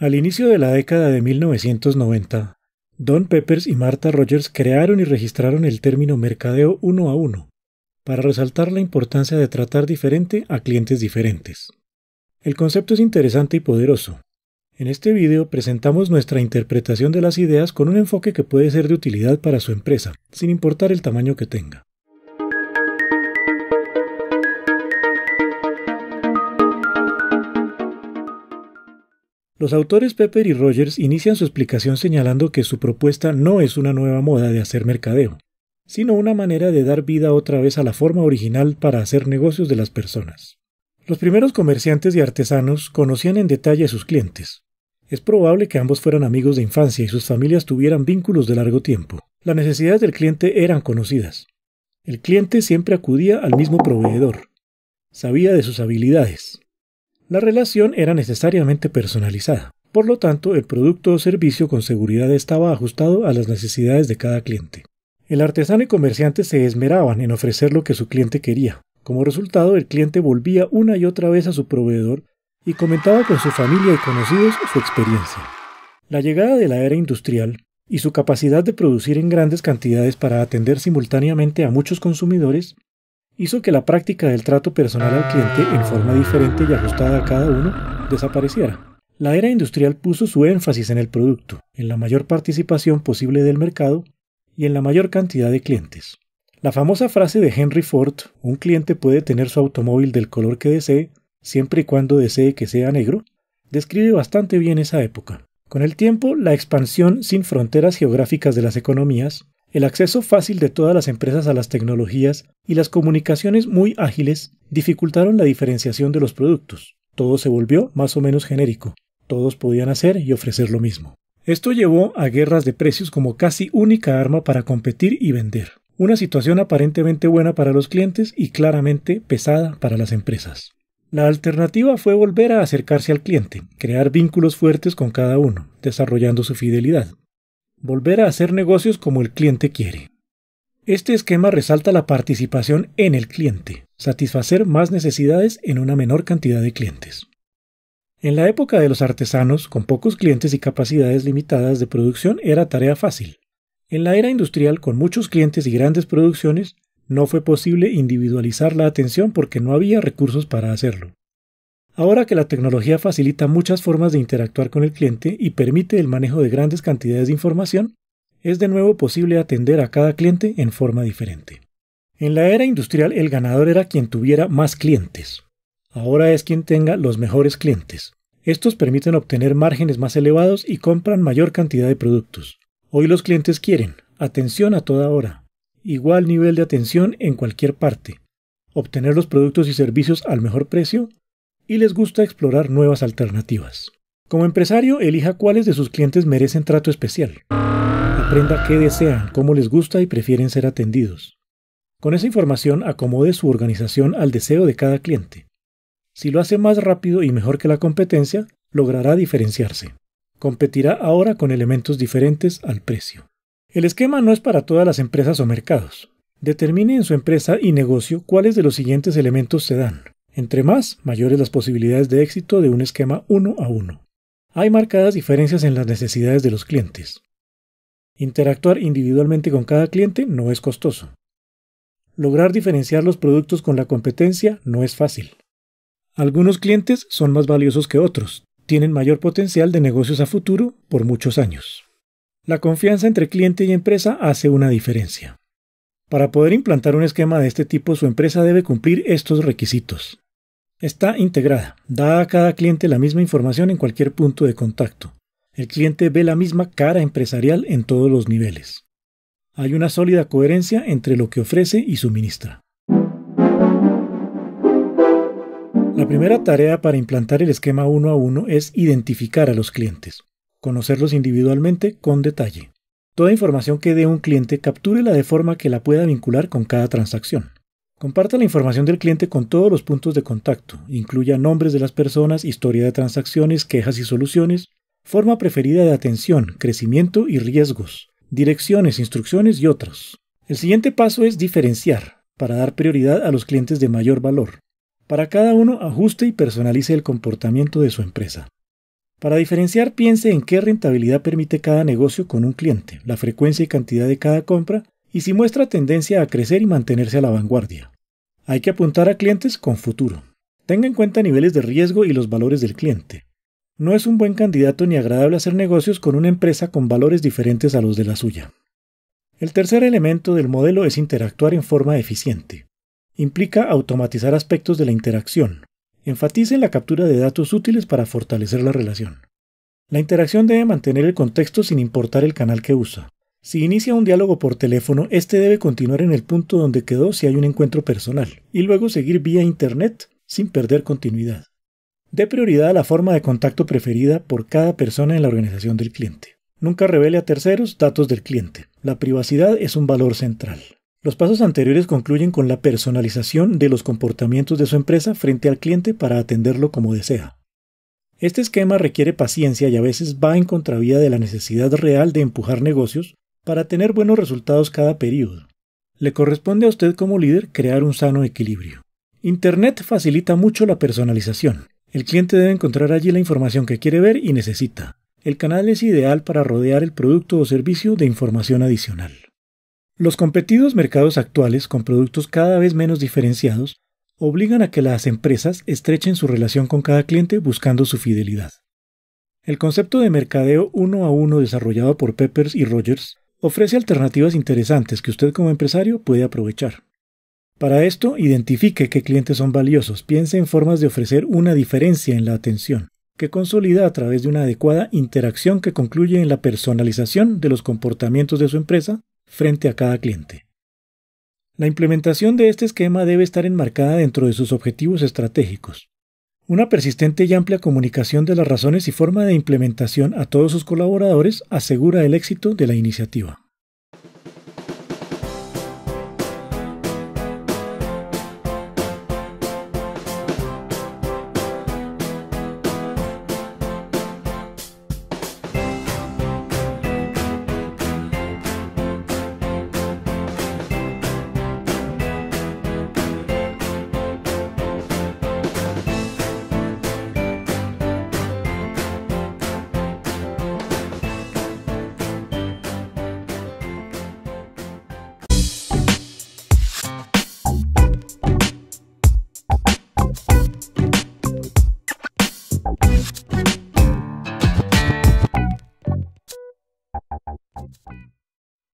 Al inicio de la década de 1990, Don Peppers y Martha Rogers crearon y registraron el término mercadeo uno a uno, para resaltar la importancia de tratar diferente a clientes diferentes. El concepto es interesante y poderoso. En este video presentamos nuestra interpretación de las ideas con un enfoque que puede ser de utilidad para su empresa, sin importar el tamaño que tenga. Los autores Pepper y Rogers inician su explicación señalando que su propuesta no es una nueva moda de hacer mercadeo, sino una manera de dar vida otra vez a la forma original para hacer negocios de las personas. Los primeros comerciantes y artesanos conocían en detalle a sus clientes. Es probable que ambos fueran amigos de infancia y sus familias tuvieran vínculos de largo tiempo. Las necesidades del cliente eran conocidas. El cliente siempre acudía al mismo proveedor. Sabía de sus habilidades, la relación era necesariamente personalizada. Por lo tanto, el producto o servicio con seguridad estaba ajustado a las necesidades de cada cliente. El artesano y comerciante se esmeraban en ofrecer lo que su cliente quería. Como resultado, el cliente volvía una y otra vez a su proveedor y comentaba con su familia y conocidos su experiencia. La llegada de la era industrial y su capacidad de producir en grandes cantidades para atender simultáneamente a muchos consumidores hizo que la práctica del trato personal al cliente en forma diferente y ajustada a cada uno desapareciera. La era industrial puso su énfasis en el producto, en la mayor participación posible del mercado y en la mayor cantidad de clientes. La famosa frase de Henry Ford, un cliente puede tener su automóvil del color que desee, siempre y cuando desee que sea negro, describe bastante bien esa época. Con el tiempo, la expansión sin fronteras geográficas de las economías, el acceso fácil de todas las empresas a las tecnologías y las comunicaciones muy ágiles dificultaron la diferenciación de los productos. Todo se volvió más o menos genérico. Todos podían hacer y ofrecer lo mismo. Esto llevó a guerras de precios como casi única arma para competir y vender. Una situación aparentemente buena para los clientes y claramente pesada para las empresas. La alternativa fue volver a acercarse al cliente, crear vínculos fuertes con cada uno, desarrollando su fidelidad volver a hacer negocios como el cliente quiere. Este esquema resalta la participación en el cliente, satisfacer más necesidades en una menor cantidad de clientes. En la época de los artesanos, con pocos clientes y capacidades limitadas de producción, era tarea fácil. En la era industrial, con muchos clientes y grandes producciones, no fue posible individualizar la atención porque no había recursos para hacerlo. Ahora que la tecnología facilita muchas formas de interactuar con el cliente y permite el manejo de grandes cantidades de información, es de nuevo posible atender a cada cliente en forma diferente. En la era industrial el ganador era quien tuviera más clientes. Ahora es quien tenga los mejores clientes. Estos permiten obtener márgenes más elevados y compran mayor cantidad de productos. Hoy los clientes quieren atención a toda hora, igual nivel de atención en cualquier parte, obtener los productos y servicios al mejor precio y les gusta explorar nuevas alternativas. Como empresario, elija cuáles de sus clientes merecen trato especial. Aprenda qué desean, cómo les gusta y prefieren ser atendidos. Con esa información acomode su organización al deseo de cada cliente. Si lo hace más rápido y mejor que la competencia, logrará diferenciarse. Competirá ahora con elementos diferentes al precio. El esquema no es para todas las empresas o mercados. Determine en su empresa y negocio cuáles de los siguientes elementos se dan. Entre más, mayores las posibilidades de éxito de un esquema uno a uno. Hay marcadas diferencias en las necesidades de los clientes. Interactuar individualmente con cada cliente no es costoso. Lograr diferenciar los productos con la competencia no es fácil. Algunos clientes son más valiosos que otros, tienen mayor potencial de negocios a futuro por muchos años. La confianza entre cliente y empresa hace una diferencia. Para poder implantar un esquema de este tipo, su empresa debe cumplir estos requisitos. Está integrada, da a cada cliente la misma información en cualquier punto de contacto. El cliente ve la misma cara empresarial en todos los niveles. Hay una sólida coherencia entre lo que ofrece y suministra. La primera tarea para implantar el esquema uno a uno es identificar a los clientes, conocerlos individualmente con detalle. Toda información que dé un cliente captúrela de forma que la pueda vincular con cada transacción. Comparta la información del cliente con todos los puntos de contacto, incluya nombres de las personas, historia de transacciones, quejas y soluciones, forma preferida de atención, crecimiento y riesgos, direcciones, instrucciones y otros. El siguiente paso es diferenciar, para dar prioridad a los clientes de mayor valor. Para cada uno, ajuste y personalice el comportamiento de su empresa. Para diferenciar, piense en qué rentabilidad permite cada negocio con un cliente, la frecuencia y cantidad de cada compra y si muestra tendencia a crecer y mantenerse a la vanguardia. Hay que apuntar a clientes con futuro. Tenga en cuenta niveles de riesgo y los valores del cliente. No es un buen candidato ni agradable hacer negocios con una empresa con valores diferentes a los de la suya. El tercer elemento del modelo es interactuar en forma eficiente. Implica automatizar aspectos de la interacción. Enfatice la captura de datos útiles para fortalecer la relación. La interacción debe mantener el contexto sin importar el canal que usa. Si inicia un diálogo por teléfono, este debe continuar en el punto donde quedó si hay un encuentro personal, y luego seguir vía Internet sin perder continuidad. Dé prioridad a la forma de contacto preferida por cada persona en la organización del cliente. Nunca revele a terceros datos del cliente. La privacidad es un valor central. Los pasos anteriores concluyen con la personalización de los comportamientos de su empresa frente al cliente para atenderlo como desea. Este esquema requiere paciencia y a veces va en contravía de la necesidad real de empujar negocios para tener buenos resultados cada periodo. Le corresponde a usted como líder crear un sano equilibrio. Internet facilita mucho la personalización. El cliente debe encontrar allí la información que quiere ver y necesita. El canal es ideal para rodear el producto o servicio de información adicional. Los competidos mercados actuales, con productos cada vez menos diferenciados, obligan a que las empresas estrechen su relación con cada cliente buscando su fidelidad. El concepto de mercadeo uno a uno desarrollado por Peppers y Rogers ofrece alternativas interesantes que usted como empresario puede aprovechar. Para esto, identifique qué clientes son valiosos, piense en formas de ofrecer una diferencia en la atención, que consolida a través de una adecuada interacción que concluye en la personalización de los comportamientos de su empresa frente a cada cliente. La implementación de este esquema debe estar enmarcada dentro de sus objetivos estratégicos, una persistente y amplia comunicación de las razones y forma de implementación a todos sus colaboradores asegura el éxito de la iniciativa.